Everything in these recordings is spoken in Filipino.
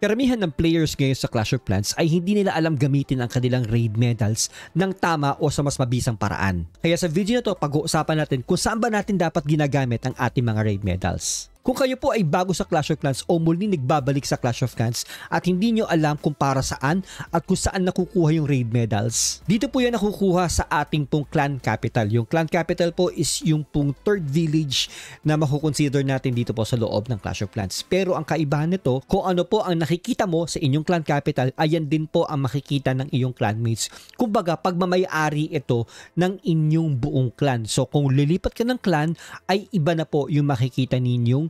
Karamihan ng players ngayon sa Clash of Clans ay hindi nila alam gamitin ang kanilang raid medals ng tama o sa mas mabisang paraan. Kaya sa video na to, pag-uusapan natin kung saan ba natin dapat ginagamit ang ating mga raid medals. Kung kayo po ay bago sa Clash of Clans o muli nagbabalik sa Clash of Clans at hindi nyo alam kung para saan at kung saan nakukuha yung raid medals, dito po yan nakukuha sa ating pong clan capital. Yung clan capital po is yung pong third village na makukonsider natin dito po sa loob ng Clash of Clans. Pero ang kaibahan nito, kung ano po ang nakikita mo sa inyong clan capital, ayan din po ang makikita ng iyong clanmates. Kumbaga, pagmamayari ito ng inyong buong clan. So kung lilipat ka ng clan, ay iba na po yung makikita ninyong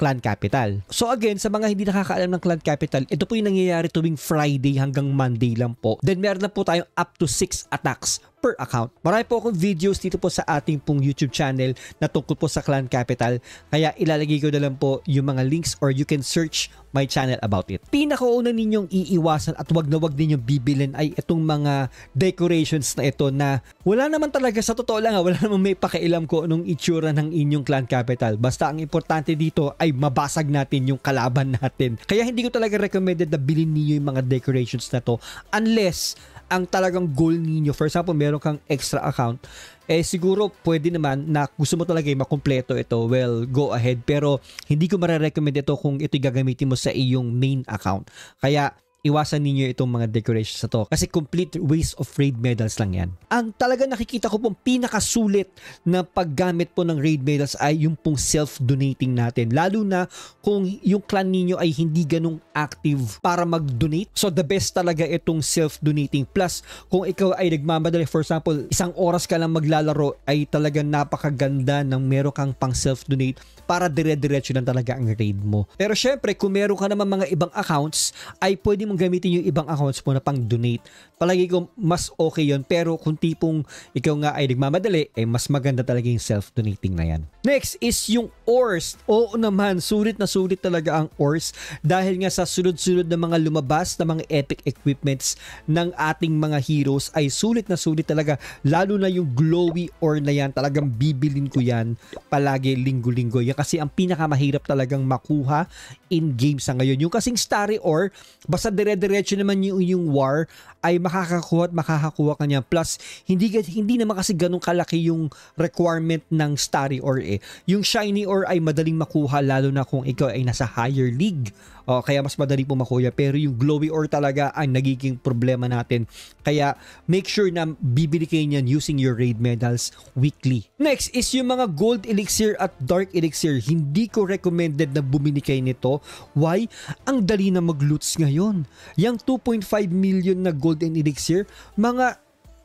Clan Capital. So again, sa mga hindi nakakaalam ng Clan Capital, ito po yung nangyayari tuwing Friday hanggang Monday lang po. Then meron na po tayong up to 6 attacks per account. Marami po akong videos dito po sa ating pong YouTube channel na tungkol po sa Clan Capital. Kaya ilalagay ko na lang po yung mga links or you can search my channel about it. Pinakauna ninyong iiwasan at wag na wag ninyong bibilin ay itong mga decorations na ito na wala naman talaga sa totoo lang ha, ah, wala naman may pakialam ko nung itsura ng inyong Clan Capital. Basta ang importante dito ay ay mabasag natin yung kalaban natin. Kaya hindi ko talaga recommended na bilhin niyo yung mga decorations na to unless ang talagang goal ninyo, for example, meron kang extra account, eh siguro pwede naman na gusto mo talaga makumpleto ito, well, go ahead. Pero hindi ko mare-recommend ito kung ito'y gagamitin mo sa iyong main account. Kaya iwasan ninyo itong mga decorations na to kasi complete waste of raid medals lang yan. Ang talaga nakikita ko pong pinakasulit na paggamit po ng raid medals ay yung pong self-donating natin. Lalo na kung yung clan ninyo ay hindi ganong active para mag-donate. So the best talaga itong self-donating. Plus, kung ikaw ay nagmamadali, for example, isang oras ka lang maglalaro ay talagang napakaganda ng meron kang pang self-donate para dire-diretso lang talaga ang raid mo. Pero syempre, kung meron ka naman mga ibang accounts, ay pwede mong gamitin yung ibang accounts mo na pang donate. Palagi ko mas okay yon pero kung tipong ikaw nga ay nagmamadali, eh mas maganda talaga yung self-donating na yan. Next is yung ORS. Oo naman, sulit na sulit talaga ang ORS dahil nga sa sunod-sunod na mga lumabas na mga epic equipments ng ating mga heroes ay sulit na sulit talaga. Lalo na yung glowy OR na yan, talagang bibilin ko yan palagi linggo-linggo. Yan kasi ang pinakamahirap talagang makuha in-game sa ngayon. Yung kasing starry OR, basta dire-diretso naman yung, yung war ay makakakuha at makakakuha kanya. Plus, hindi, hindi naman kasi ganun kalaki yung requirement ng starry OR eh. Yung shiny ore ay madaling makuha lalo na kung ikaw ay nasa higher league. O, kaya mas madali po makuha. Pero yung glowy ore talaga ang nagiging problema natin. Kaya make sure na bibili kayo niyan using your raid medals weekly. Next is yung mga gold elixir at dark elixir. Hindi ko recommended na bumili kayo nito. Why? Ang dali na mag-loots ngayon. Yung 2.5 million na gold and elixir, mga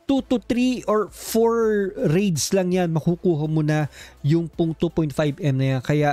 2 to 3 or 4 raids lang yan makukuha mo na yung pong 2.5M na yan. Kaya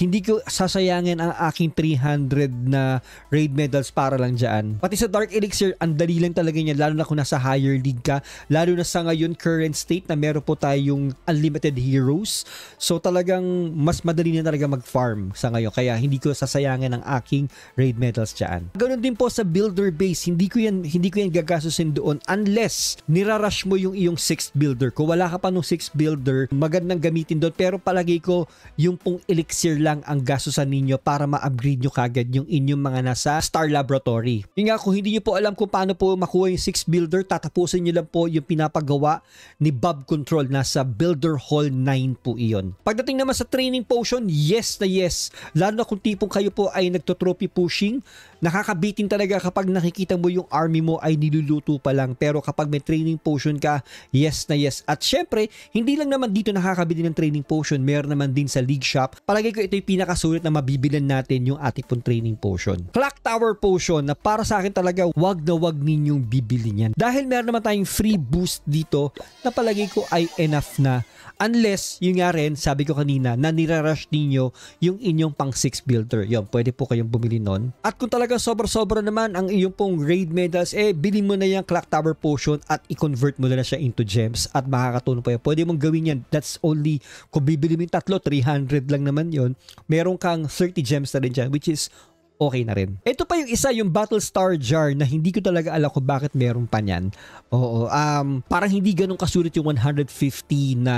hindi ko sasayangin ang aking 300 na raid medals para lang dyan. Pati sa Dark Elixir, ang dali lang talaga niya, lalo na kung nasa higher league ka, lalo na sa ngayon current state na meron po tayong unlimited heroes. So talagang mas madali na talaga mag-farm sa ngayon, kaya hindi ko sasayangin ang aking raid medals dyan. Ganun din po sa builder base, hindi ko yan, hindi ko yan gagastusin doon unless nirarush mo yung iyong 6th builder. Kung wala ka pa nung 6th builder, magandang gamitin doon pero palagi ko yung pong elixir lang ang gastusan ninyo para ma-upgrade nyo kagad yung inyong mga nasa Star Laboratory. Yung nga, kung hindi nyo po alam kung paano po makuha yung 6 builder, tatapusin nyo lang po yung pinapagawa ni Bob Control. Nasa Builder Hall 9 po iyon. Pagdating naman sa training potion, yes na yes. Lalo na kung tipong kayo po ay nagtotrophy pushing, Nakakabitin talaga kapag nakikita mo yung army mo ay niluluto pa lang pero kapag may training potion ka, yes na yes. At syempre, hindi lang naman dito nakakabili ng training potion, meron naman din sa league shop. Palagay ko ito yung pinakasulit na mabibilan natin yung ating pong training potion. Clock Tower potion na para sa akin talaga wag na wag ninyong bibili yan. Dahil meron naman tayong free boost dito na palagay ko ay enough na Unless, yung nga rin, sabi ko kanina, na nirarush ninyo yung inyong pang 6 builder. Yun, pwede po kayong bumili nun. At kung talaga talaga sobra-sobra naman ang iyong pong raid medals, eh bilhin mo na yung clock tower potion at i-convert mo na, siya into gems at makakatulong po yan. Pwede mong gawin yan. That's only, kung bibili mo yung tatlo, 300 lang naman yon Meron kang 30 gems na rin dyan, which is okay na rin. Ito pa yung isa, yung Battlestar Jar na hindi ko talaga alam kung bakit meron pa niyan. Oo, um, parang hindi ganun kasulit yung 150 na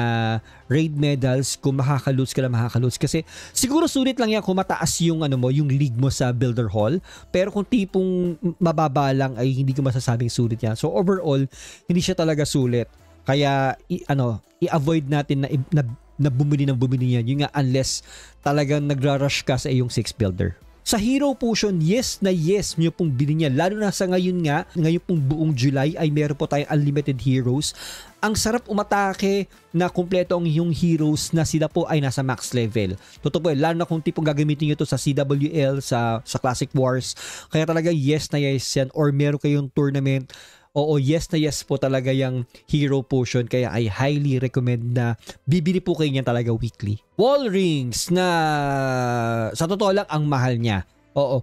raid medals kung makakaloot ka lang makakaloot. Kasi siguro sulit lang yan kung mataas yung, ano mo, yung league mo sa Builder Hall. Pero kung tipong mababa lang ay hindi ko masasabing sulit yan. So overall, hindi siya talaga sulit. Kaya i, ano, i-avoid natin na, na na bumili ng bumili niyan. Yun nga, unless talagang nagra-rush ka sa iyong six builder. Sa Hero Potion, yes na yes nyo pong bilhin yan. Lalo na sa ngayon nga, ngayon pong buong July ay meron po tayong Unlimited Heroes. Ang sarap umatake na kumpleto ang iyong heroes na sila po ay nasa max level. Totoo po, eh, lalo na kung tipong gagamitin nyo to sa CWL, sa, sa Classic Wars. Kaya talaga yes na yes yan or meron kayong tournament oo yes na yes po talaga yung hero potion kaya I highly recommend na bibili po kayo niyan talaga weekly. Wall rings na sa totoo lang ang mahal niya. Oo.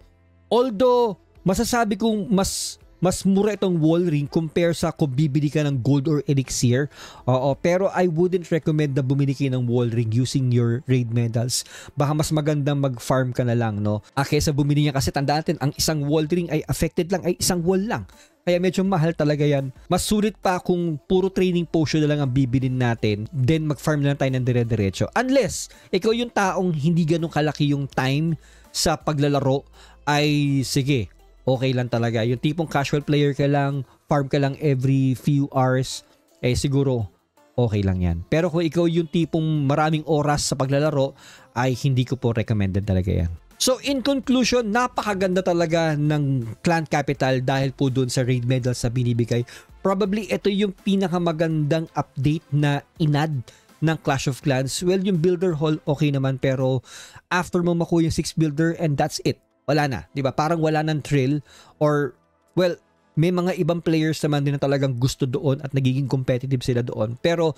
Although masasabi kong mas mas mura itong wall ring compare sa kung bibili ka ng gold or elixir. Oo, pero I wouldn't recommend na bumili kayo ng wall ring using your raid medals. Baka mas maganda mag-farm ka na lang, no? Ah, sa bumili niya kasi tandaan natin, ang isang wall ring ay affected lang, ay isang wall lang. Kaya medyo mahal talaga yan. Mas sulit pa kung puro training potion na lang ang bibilin natin. Then mag-farm na lang tayo ng dire-diretso. Unless, ikaw yung taong hindi ganun kalaki yung time sa paglalaro ay sige, okay lang talaga. Yung tipong casual player ka lang, farm ka lang every few hours, eh siguro okay lang yan. Pero kung ikaw yung tipong maraming oras sa paglalaro, ay hindi ko po recommended talaga yan. So in conclusion, napakaganda talaga ng Clan Capital dahil po doon sa raid medals sa binibigay. Probably ito yung pinakamagandang update na inad ng Clash of Clans. Well, yung Builder Hall okay naman pero after mo makuha yung 6 Builder and that's it wala na. 'di ba Parang wala nang thrill or, well, may mga ibang players naman din na talagang gusto doon at nagiging competitive sila doon. Pero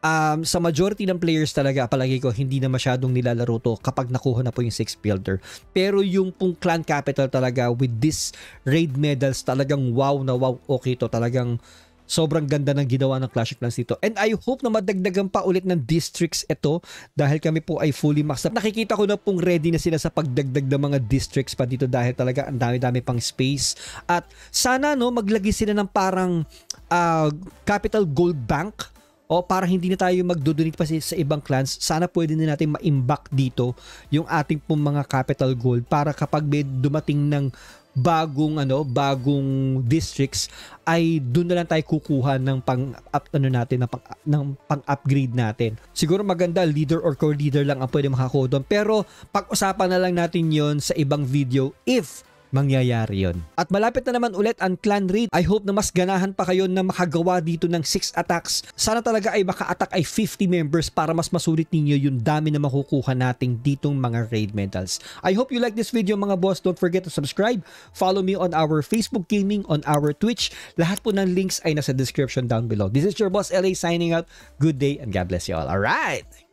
um, sa majority ng players talaga, palagi ko, hindi na masyadong nilalaro to kapag nakuha na po yung 6 builder. Pero yung pong clan capital talaga with this raid medals, talagang wow na wow, okay to. Talagang Sobrang ganda ng ginawa ng Clash of Clans dito. And I hope na madagdagan pa ulit ng districts ito dahil kami po ay fully maxed up. Nakikita ko na pong ready na sila sa pagdagdag ng mga districts pa dito dahil talaga ang dami-dami pang space. At sana no maglagi sila ng parang uh, capital gold bank o para hindi na tayo magdodonate pa sa ibang clans, sana pwede na natin ma-imbak dito yung ating pong mga capital gold para kapag may dumating ng bagong ano, bagong districts ay doon na lang tayo kukuha ng pang up ano natin ng pang, ng pang-upgrade natin. Siguro maganda leader or core leader lang ang pwede makakodon pero pag-usapan na lang natin 'yon sa ibang video if mangyayari yon. At malapit na naman ulit ang clan raid. I hope na mas ganahan pa kayo na makagawa dito ng 6 attacks. Sana talaga ay maka-attack ay 50 members para mas masulit ninyo yung dami na makukuha nating ditong mga raid medals. I hope you like this video mga boss. Don't forget to subscribe. Follow me on our Facebook gaming, on our Twitch. Lahat po ng links ay nasa description down below. This is your boss LA signing out. Good day and God bless you all. Alright!